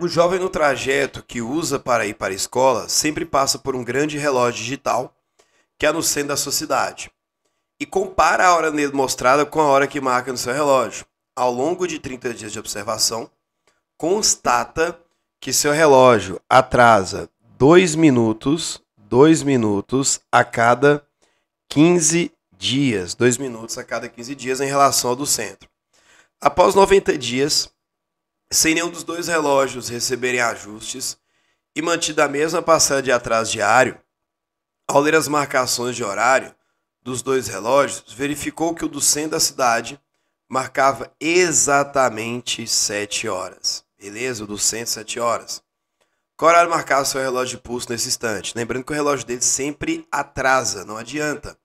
O jovem no trajeto que usa para ir para a escola sempre passa por um grande relógio digital que é no centro da sua cidade e compara a hora nele mostrada com a hora que marca no seu relógio. Ao longo de 30 dias de observação, constata que seu relógio atrasa 2 minutos, 2 minutos a cada 15 dias, 2 minutos a cada 15 dias em relação ao do centro. Após 90 dias, sem nenhum dos dois relógios receberem ajustes e mantida a mesma passada de atraso diário, ao ler as marcações de horário dos dois relógios, verificou que o do centro da cidade marcava exatamente 7 horas. Beleza? O do centro, 7 horas. Qual horário marcava seu relógio de pulso nesse instante? Lembrando que o relógio dele sempre atrasa, não adianta.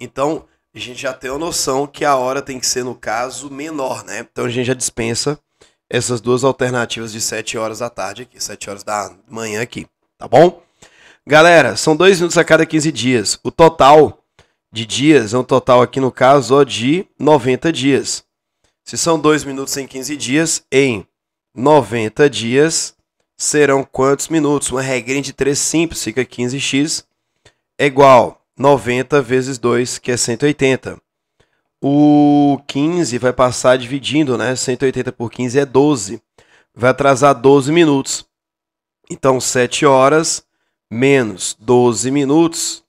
Então, a gente já tem a noção que a hora tem que ser, no caso, menor, né? Então a gente já dispensa essas duas alternativas de 7 horas da tarde aqui, 7 horas da manhã aqui, tá bom? Galera, são dois minutos a cada 15 dias. O total de dias é um total aqui no caso ó, de 90 dias. Se são dois minutos em 15 dias, em 90 dias serão quantos minutos? Uma regrinha de 3 simples, fica 15x é igual 90 vezes 2, que é 180. O 15 vai passar dividindo, né? 180 por 15 é 12. Vai atrasar 12 minutos. Então, 7 horas menos 12 minutos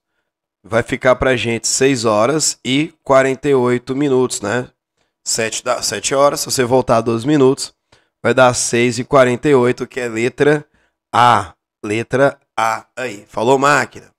vai ficar para gente 6 horas e 48 minutos, né? 7, da, 7 horas, se você voltar 12 minutos, vai dar 6 e 48, que é letra A. Letra A aí. Falou, máquina?